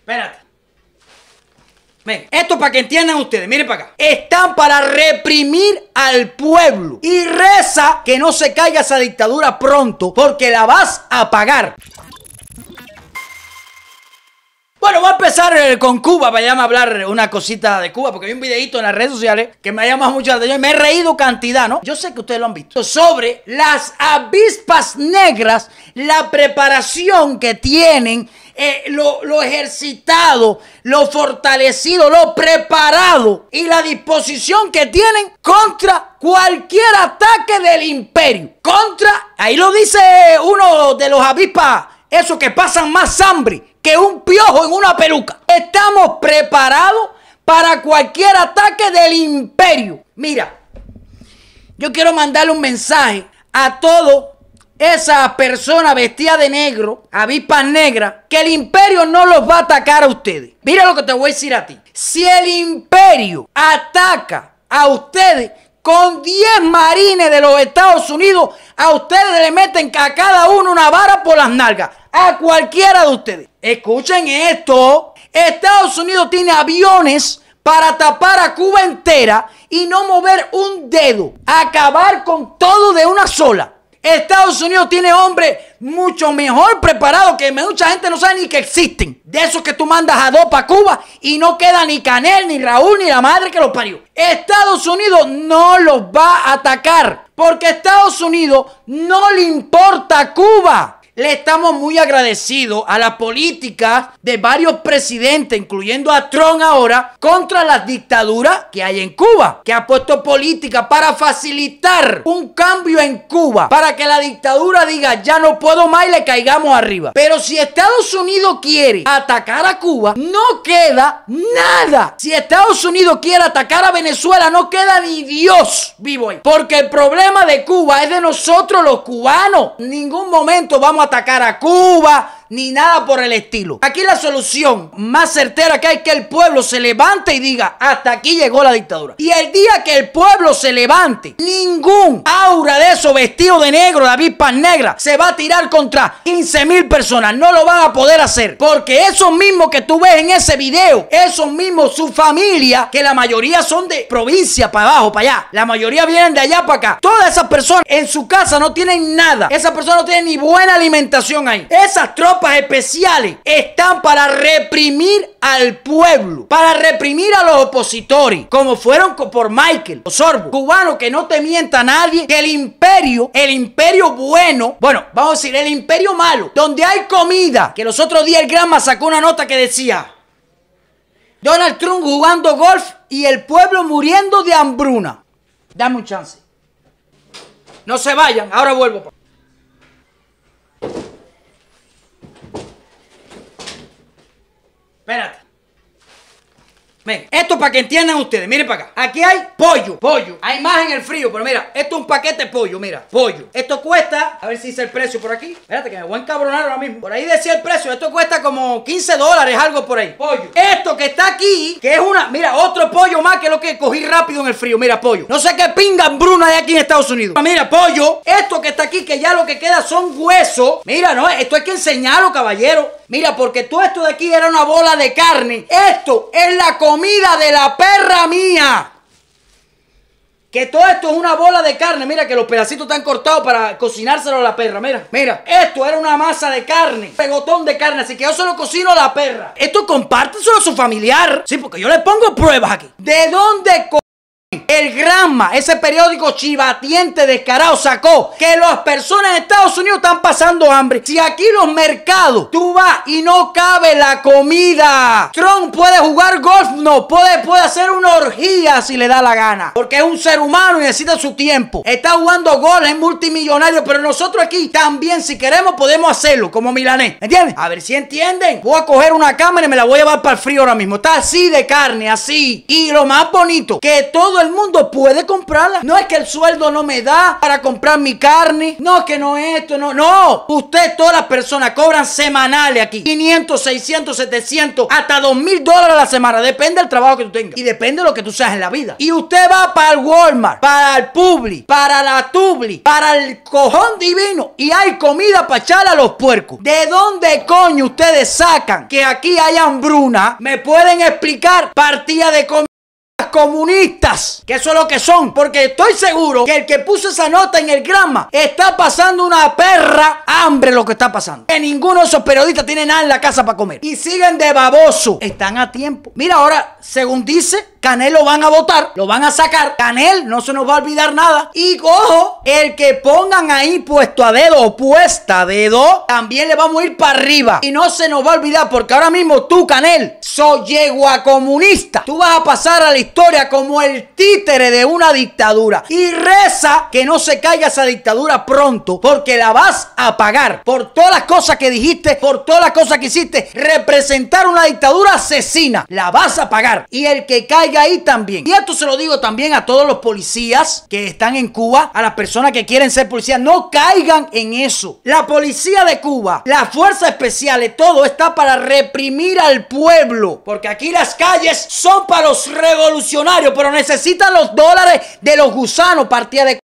Espérate. Ven, esto para que entiendan ustedes, miren para acá. Están para reprimir al pueblo. Y reza que no se caiga esa dictadura pronto, porque la vas a pagar. Bueno, voy a empezar eh, con Cuba, Vayamos a hablar una cosita de Cuba, porque hay un videito en las redes sociales que me ha llamado mucho la atención. Me he reído cantidad, ¿no? Yo sé que ustedes lo han visto. Sobre las avispas negras, la preparación que tienen eh, lo, ejercitado, lo fortalecido, lo preparado y la disposición que tienen contra cualquier ataque del imperio. Contra, ahí lo dice uno de los avispas, esos que pasan más hambre que un piojo en una peluca. Estamos preparados para cualquier ataque del imperio. Mira, yo quiero mandarle un mensaje a todos esa persona vestida de negro, avispas negras, que el imperio no los va a atacar a ustedes. Mira lo que te voy a decir a ti. Si el imperio ataca a ustedes con 10 marines de los Estados Unidos, a ustedes le meten a cada uno una vara por las nalgas. A cualquiera de ustedes. Escuchen esto. Estados Unidos tiene aviones para tapar a Cuba entera y no mover un dedo. Acabar con todo de una sola. Estados Unidos tiene hombres mucho mejor preparados que mucha gente no sabe ni que existen. De esos que tú mandas a dos para Cuba y no queda ni Canel, ni Raúl, ni la madre que los parió. Estados Unidos no los va a atacar porque Estados Unidos no le importa Cuba. Le estamos muy agradecidos a la política de varios presidentes, incluyendo a Trump ahora, contra las dictaduras que hay en Cuba, que ha puesto política para facilitar un cambio en Cuba, para que la dictadura diga ya no puedo más y le caigamos arriba. Pero si Estados Unidos quiere atacar a Cuba, no queda nada. Si Estados Unidos quiere atacar a Venezuela, no queda ni Dios vivo ahí. Porque el problema de Cuba es de nosotros los cubanos. En ningún momento vamos a atacar a Cuba ni nada por el estilo. Aquí la solución más certera que hay que el pueblo se levante y diga, hasta aquí llegó la dictadura. Y el día que el pueblo se levante, ningún aura de eso vestido de negro, de avispas negra, se va a tirar contra 15 mil personas. No lo van a poder hacer. Porque esos mismos que tú ves en ese video, esos mismos, su familia, que la mayoría son de provincia para abajo, para allá. La mayoría vienen de allá para acá. Todas esas personas en su casa no tienen nada. Esas personas no tienen ni buena alimentación ahí. Esas tropas especiales están para reprimir al pueblo, para reprimir a los opositores, como fueron por Michael Osorbo, cubano que no te mienta nadie, que el imperio, el imperio bueno, bueno, vamos a decir, el imperio malo, donde hay comida, que los otros días el Granma sacó una nota que decía, Donald Trump jugando golf y el pueblo muriendo de hambruna. Dame un chance. No se vayan, ahora vuelvo. Espérate. Ven, esto para que entiendan ustedes, miren para acá. Aquí hay pollo, pollo. Hay más en el frío, pero mira, esto es un paquete de pollo, mira, pollo. Esto cuesta, a ver si dice el precio por aquí. Espérate que me voy a encabronar ahora mismo. Por ahí decía el precio, esto cuesta como 15 dólares, algo por ahí. Pollo. Esto que está aquí, que es una, mira, otro pollo más que lo que cogí rápido en el frío, mira, pollo. No sé qué pinga bruna de aquí en Estados Unidos. Ah, mira, pollo. Esto que está aquí, que ya lo que queda son huesos. Mira, no, esto hay que enseñarlo, caballero. Mira, porque todo esto de aquí era una bola de carne. Esto es la comida de la perra mía. Que todo esto es una bola de carne. Mira que los pedacitos están cortados para cocinárselo a la perra. Mira, mira. Esto era una masa de carne. Pegotón de carne. Así que yo solo cocino a la perra. Esto compártelo a su familiar. Sí, porque yo le pongo pruebas aquí. ¿De dónde el Granma, ese periódico chivatiente descarado, sacó que las personas en Estados Unidos están pasando hambre. Si aquí los mercados, tú vas y no cabe la comida. Trump puede jugar golf, no, puede, puede hacer una orgía si le da la gana. Porque es un ser humano y necesita su tiempo. Está jugando golf, es multimillonario, pero nosotros aquí también, si queremos, podemos hacerlo, como milanés. ¿Entiendes? A ver si entienden. Voy a coger una cámara y me la voy a llevar para el frío ahora mismo. Está así de carne, así. Y lo más bonito, que todo el mundo puede comprarla. No es que el sueldo no me da para comprar mi carne. No que no es esto, no. No. Usted, todas las personas cobran semanales aquí. 500, 600, 700, hasta 2 mil dólares a la semana. Depende del trabajo que tú tengas. Y depende de lo que tú seas en la vida. Y usted va para el Walmart, para el Publi, para la Tubli, para el cojón divino. Y hay comida para echar a los puercos. ¿De dónde coño ustedes sacan que aquí hay hambruna? ¿Me pueden explicar? Partida de comida comunistas, que eso es lo que son, porque estoy seguro que el que puso esa nota en el grama, está pasando una perra hambre lo que está pasando. Que ninguno de esos periodistas tiene nada en la casa para comer. Y siguen de baboso. Están a tiempo. Mira, ahora, según dice, Canel lo van a votar, lo van a sacar. Canel no se nos va a olvidar nada. Y cojo el que pongan ahí puesto a dedo o puesta a dedo, también le vamos a ir para arriba. Y no se nos va a olvidar porque ahora mismo tú, Canel, soy yegua comunista. Tú vas a pasar a la historia como el títere de una dictadura. Y reza que no se caiga esa dictadura pronto, porque la vas a pagar por todas las cosas que dijiste, por todas las cosas que hiciste. Representar una dictadura asesina, la vas a pagar. Y el que caiga ahí también. Y esto se lo digo también a todos los policías que están en Cuba, a las personas que quieren ser policías. No caigan en eso. La policía de Cuba, las fuerzas especiales, todo está para reprimir al pueblo. Porque aquí las calles son para los revolucionarios pero necesitan los dólares de los gusanos, partida de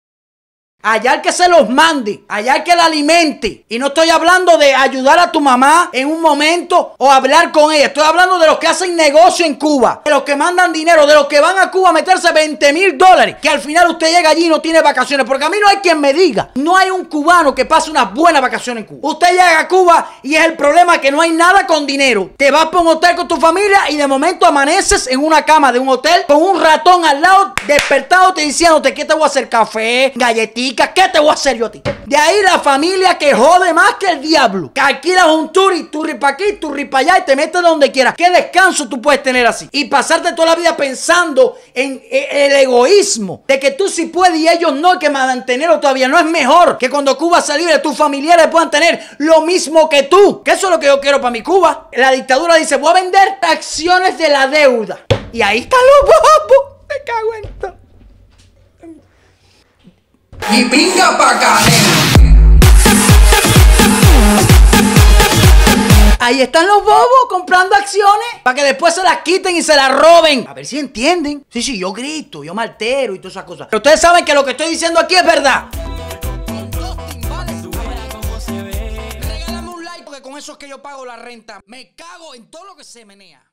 Allá el que se los mande, allá que la alimente. Y no estoy hablando de ayudar a tu mamá en un momento o hablar con ella. Estoy hablando de los que hacen negocio en Cuba, de los que mandan dinero, de los que van a Cuba a meterse 20 mil dólares. Que al final usted llega allí y no tiene vacaciones. Porque a mí no hay quien me diga, no hay un cubano que pase unas buenas vacaciones en Cuba. Usted llega a Cuba y es el problema que no hay nada con dinero. Te vas por un hotel con tu familia y de momento amaneces en una cama de un hotel con un ratón al lado, despertado, te diciéndote que te voy a hacer café, galletitas ¿qué te voy a hacer yo a ti? De ahí la familia que jode más que el diablo. Que alquilas un turi, turri para aquí, turri para allá y te metes donde quieras. ¿Qué descanso tú puedes tener así? Y pasarte toda la vida pensando en el egoísmo de que tú sí puedes y ellos no, que mantenerlo todavía no es mejor que cuando Cuba sea libre tus familiares puedan tener lo mismo que tú. Que eso es lo que yo quiero para mi Cuba. La dictadura dice, voy a vender acciones de la deuda. Y ahí está los Ahí están los bobos comprando acciones para que después se las quiten y se las roben. A ver si entienden. Sí, sí, yo grito, yo maltero y todas esas cosas. Pero ustedes saben que lo que estoy diciendo aquí es verdad. porque con eso es que yo pago la renta. Me cago en todo lo que se menea.